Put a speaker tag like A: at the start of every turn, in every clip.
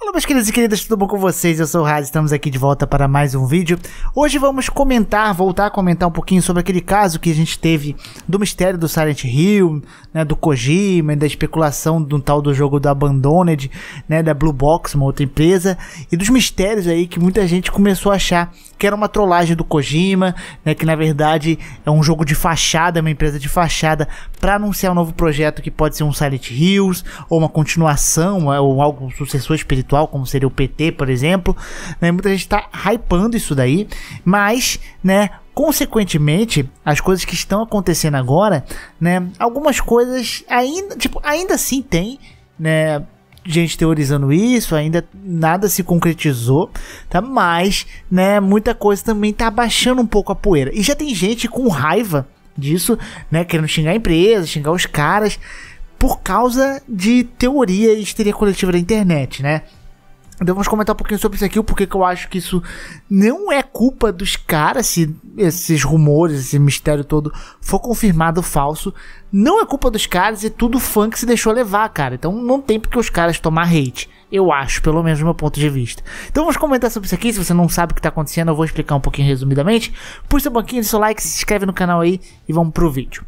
A: Olá, meus queridos e queridas, tudo bom com vocês? Eu sou o Raz, estamos aqui de volta para mais um vídeo. Hoje vamos comentar, voltar a comentar um pouquinho sobre aquele caso que a gente teve do mistério do Silent Hill, né, do Kojima, da especulação do tal do jogo do Abandoned, né, da Blue Box, uma outra empresa, e dos mistérios aí que muita gente começou a achar que era uma trollagem do Kojima, né, que na verdade é um jogo de fachada, uma empresa de fachada, para anunciar um novo projeto que pode ser um Silent Hills, ou uma continuação, é, ou algo um sucessor espiritual, como seria o PT, por exemplo. Né, muita gente está hypando isso daí, mas, né, consequentemente, as coisas que estão acontecendo agora, né, algumas coisas ainda, tipo, ainda assim tem, né, gente teorizando isso, ainda nada se concretizou, tá? Mas, né, muita coisa também tá abaixando um pouco a poeira. E já tem gente com raiva disso, né, querendo xingar a empresa, xingar os caras por causa de teoria e histeria coletiva da internet, né? Então vamos comentar um pouquinho sobre isso aqui, o porquê que eu acho que isso não é culpa dos caras, se esses rumores, esse mistério todo for confirmado falso, não é culpa dos caras e tudo fã que se deixou levar, cara. Então não tem porque os caras tomar hate. Eu acho, pelo menos do meu ponto de vista. Então vamos comentar sobre isso aqui. Se você não sabe o que está acontecendo, eu vou explicar um pouquinho resumidamente. Puxa seu banquinho, seu like, se inscreve no canal aí e vamos pro vídeo.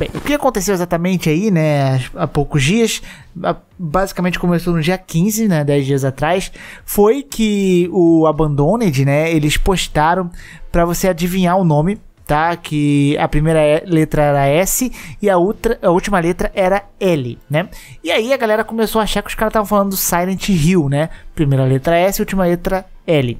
A: Bem, o que aconteceu exatamente aí, né, há poucos dias, basicamente começou no dia 15, né, 10 dias atrás, foi que o Abandoned, né, eles postaram para você adivinhar o nome, tá? Que a primeira letra era S e a, outra, a última letra era L, né? E aí a galera começou a achar que os caras estavam falando Silent Hill, né? Primeira letra S, última letra L.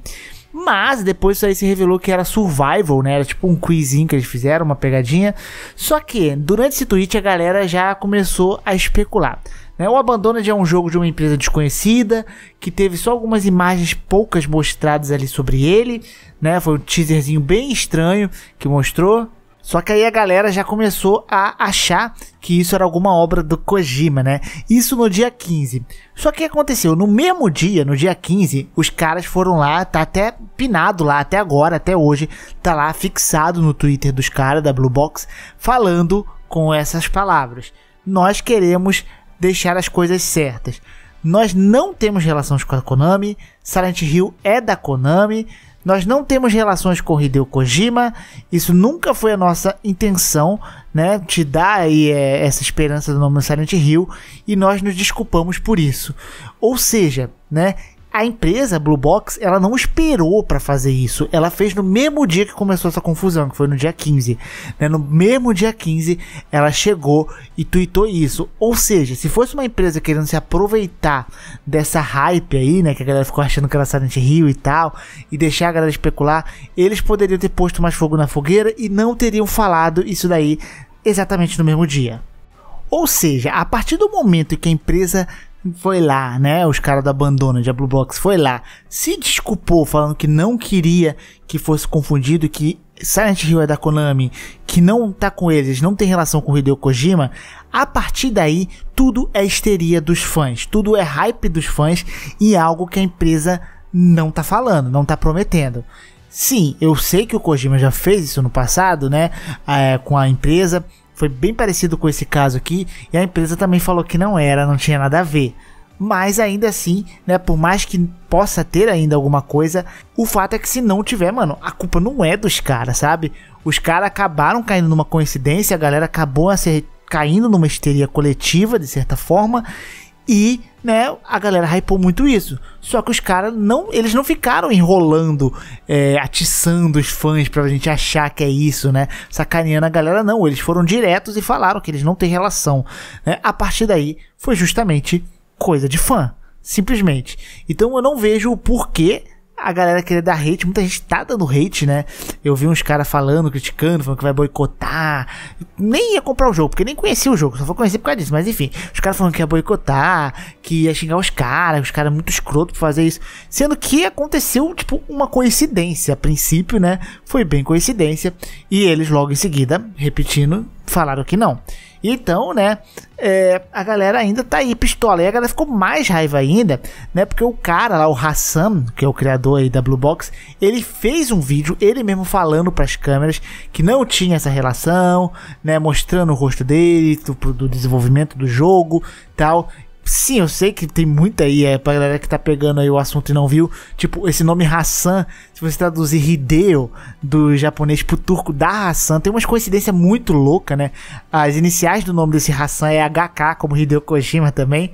A: Mas depois isso aí se revelou que era survival, né? Era tipo um quizinho que eles fizeram, uma pegadinha. Só que durante esse tweet a galera já começou a especular. Né? O Abandoned é um jogo de uma empresa desconhecida que teve só algumas imagens poucas mostradas ali sobre ele. Né? Foi um teaserzinho bem estranho que mostrou. Só que aí a galera já começou a achar que isso era alguma obra do Kojima, né? Isso no dia 15. Só que aconteceu? No mesmo dia, no dia 15, os caras foram lá, tá até pinado lá, até agora, até hoje, tá lá fixado no Twitter dos caras da Blue Box, falando com essas palavras. Nós queremos deixar as coisas certas. Nós não temos relações com a Konami, Silent Hill é da Konami, nós não temos relações com Hideo Kojima, isso nunca foi a nossa intenção, né? Te dar aí é, essa esperança do nome Silent Hill e nós nos desculpamos por isso. Ou seja, né? A empresa Blue Box, ela não esperou para fazer isso. Ela fez no mesmo dia que começou essa confusão, que foi no dia 15. Né? No mesmo dia 15, ela chegou e tweetou isso. Ou seja, se fosse uma empresa querendo se aproveitar dessa hype aí, né, que a galera ficou achando que era Silent Hill e tal, e deixar a galera especular, eles poderiam ter posto mais fogo na fogueira e não teriam falado isso daí exatamente no mesmo dia. Ou seja, a partir do momento em que a empresa foi lá, né? Os caras da Bandona, de Blue Box, foi lá, se desculpou falando que não queria que fosse confundido, que Silent Hill é da Konami, que não tá com eles, não tem relação com Hideo Kojima, a partir daí tudo é histeria dos fãs, tudo é hype dos fãs e é algo que a empresa não tá falando, não tá prometendo. Sim, eu sei que o Kojima já fez isso no passado, né? É, com a empresa, foi bem parecido com esse caso aqui e a empresa também falou que não era, não tinha nada a ver. Mas ainda assim, né, por mais que possa ter ainda alguma coisa, o fato é que se não tiver, mano, a culpa não é dos caras, sabe? Os caras acabaram caindo numa coincidência, a galera acabou a ser caindo numa histeria coletiva, de certa forma, e, né, a galera hypou muito isso. Só que os caras não. Eles não ficaram enrolando, é, atiçando os fãs pra gente achar que é isso, né? Sacaneando a galera, não. Eles foram diretos e falaram que eles não têm relação. Né? A partir daí, foi justamente coisa de fã. Simplesmente. Então eu não vejo o porquê a galera querer dar hate, muita gente tá dando hate, né? Eu vi uns caras falando, criticando, falando que vai boicotar. Nem ia comprar o jogo, porque nem conhecia o jogo, só vou conhecer por causa disso, mas enfim. Os caras falando que ia boicotar, que ia xingar os caras, os caras muito escroto por fazer isso. Sendo que aconteceu, tipo, uma coincidência a princípio, né? Foi bem coincidência. E eles logo em seguida, repetindo, falaram que não então, né, é, a galera ainda tá aí pistola. E a galera ficou mais raiva ainda, né? Porque o cara lá, o Hassan, que é o criador aí da Blue Box, ele fez um vídeo, ele mesmo falando para as câmeras que não tinha essa relação, né? Mostrando o rosto dele, do, do desenvolvimento do jogo tal. Sim, eu sei que tem muita aí, é pra galera que tá pegando aí o assunto e não viu. Tipo, esse nome Hassan, se você traduzir Hideo do japonês pro turco da Hassan, tem umas coincidências muito loucas, né? As iniciais do nome desse Hassan é HK, como Hideo Kojima também.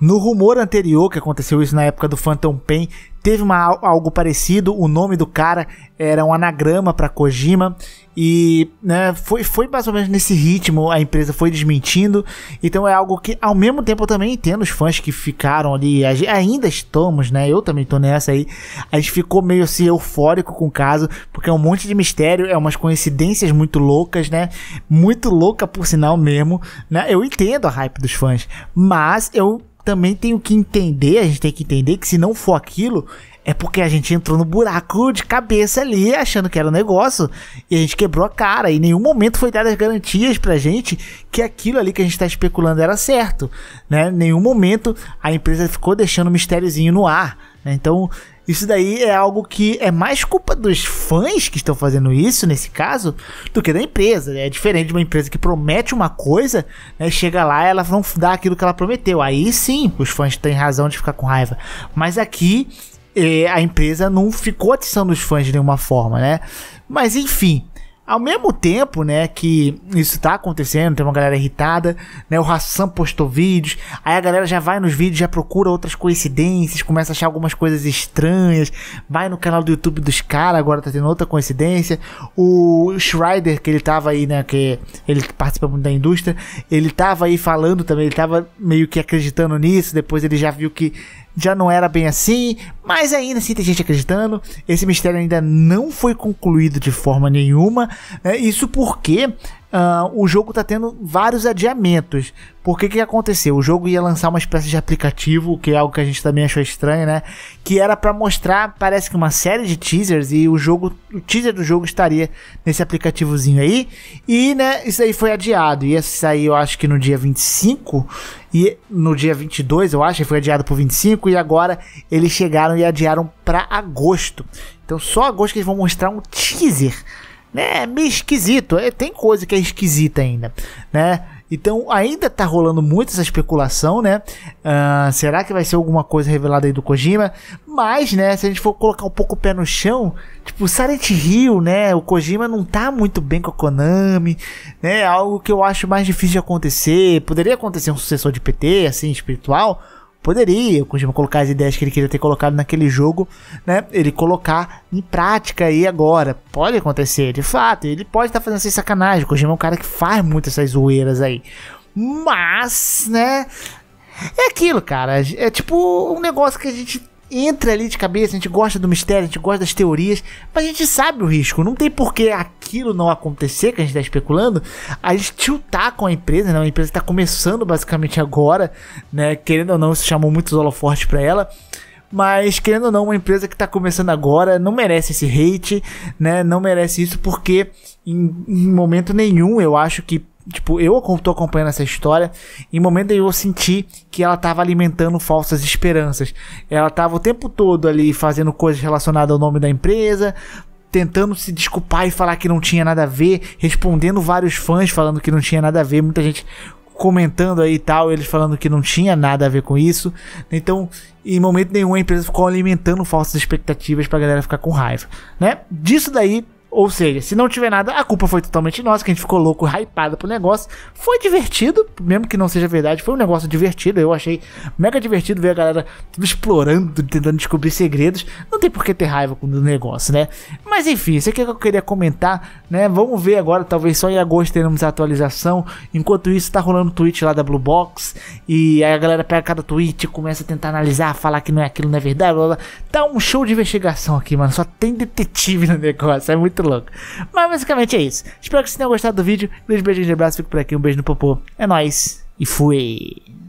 A: No rumor anterior que aconteceu isso na época do Phantom Pain, teve uma, algo parecido. O nome do cara era um anagrama para Kojima e né, foi, foi mais ou menos nesse ritmo. A empresa foi desmentindo. Então é algo que, ao mesmo tempo, eu também entendo os fãs que ficaram ali. Ainda estamos, né? Eu também tô nessa aí. A gente ficou meio assim eufórico com o caso, porque é um monte de mistério, é umas coincidências muito loucas, né? Muito louca por sinal mesmo. Né? Eu entendo a hype dos fãs, mas eu também tenho que entender, a gente tem que entender que se não for aquilo, é porque a gente entrou no buraco de cabeça ali, achando que era um negócio, e a gente quebrou a cara, e em nenhum momento foi dadas garantias pra gente que aquilo ali que a gente tá especulando era certo, né? Em nenhum momento a empresa ficou deixando um mistériozinho no ar, né? Então, isso daí é algo que é mais culpa dos fãs que estão fazendo isso, nesse caso, do que da empresa. Né? É diferente de uma empresa que promete uma coisa, né? chega lá ela não dá aquilo que ela prometeu. Aí sim, os fãs têm razão de ficar com raiva. Mas aqui, eh, a empresa não ficou atiçando os fãs de nenhuma forma, né? Mas enfim, ao mesmo tempo, né, que isso tá acontecendo, tem uma galera irritada, né, o Hassan postou vídeos, aí a galera já vai nos vídeos, já procura outras coincidências, começa a achar algumas coisas estranhas, vai no canal do YouTube dos caras, agora tá tendo outra coincidência, o Schreider, que ele tava aí, né, que ele participa muito da indústria, ele tava aí falando também, ele tava meio que acreditando nisso, depois ele já viu que já não era bem assim, mas ainda assim tem gente acreditando. Esse mistério ainda não foi concluído de forma nenhuma. Né? Isso porque uh, o jogo está tendo vários adiamentos. Por que aconteceu? O jogo ia lançar uma espécie de aplicativo, que é algo que a gente também achou estranho, né? Que era para mostrar, parece que uma série de teasers e o jogo, o teaser do jogo estaria nesse aplicativozinho aí. E, né, isso aí foi adiado. Ia sair, eu acho que no dia 25 e no dia 22, eu acho, foi adiado pro 25 e agora eles chegaram e adiaram para agosto. Então, só agosto que eles vão mostrar um teaser né, é meio esquisito. É, tem coisa que é esquisita ainda, né? Então ainda tá rolando muito essa especulação, né? Uh, será que vai ser alguma coisa revelada aí do Kojima? Mas, né, se a gente for colocar um pouco o pé no chão, tipo, Silent Hill, né? O Kojima não tá muito bem com a Konami, né? Algo que eu acho mais difícil de acontecer. Poderia acontecer um sucessor de PT, assim, espiritual, poderia o Kojima colocar as ideias que ele queria ter colocado naquele jogo, né? Ele colocar em prática aí agora. Pode acontecer, de fato. Ele pode estar tá fazendo essa sacanagem. O Kojima é um cara que faz muito essas zoeiras aí. Mas, né? É aquilo, cara. É tipo um negócio que a gente entra ali de cabeça, a gente gosta do mistério, a gente gosta das teorias, mas a gente sabe o risco. Não tem por que aquilo não acontecer que a gente está especulando. A gente tiltar com a empresa, né? A empresa está começando basicamente agora, né? Querendo ou não, isso chamou muitos holofortes para ela. Mas, querendo ou não, uma empresa que está começando agora não merece esse hate, né? Não merece isso porque em, em momento nenhum eu acho que Tipo, eu tô acompanhando essa história. Em momento eu senti que ela tava alimentando falsas esperanças. Ela tava o tempo todo ali fazendo coisas relacionadas ao nome da empresa, tentando se desculpar e falar que não tinha nada a ver, respondendo vários fãs falando que não tinha nada a ver, muita gente comentando aí e tal, eles falando que não tinha nada a ver com isso. Então, em momento nenhum a empresa ficou alimentando falsas expectativas pra galera ficar com raiva, né? Disso daí ou seja, se não tiver nada, a culpa foi totalmente nossa, que a gente ficou louco, hypado pro negócio. Foi divertido, mesmo que não seja verdade, foi um negócio divertido. Eu achei mega divertido ver a galera tudo explorando, tentando descobrir segredos. Não tem por que ter raiva com o negócio, né? Mas enfim, isso aqui é o que eu queria comentar, né? Vamos ver agora, talvez só em agosto teremos a atualização. Enquanto isso, tá rolando tweet lá da Blue Box. E aí a galera pega cada tweet, começa a tentar analisar, falar que não é aquilo, não é verdade. Blá, blá. Tá um show de investigação aqui, mano. Só tem detetive no negócio. É muito muito louco. Mas basicamente é isso. Espero que vocês tenham gostado do vídeo. Um beijo, um abraço. Fico por aqui. Um beijo no popô. É nóis. E fui.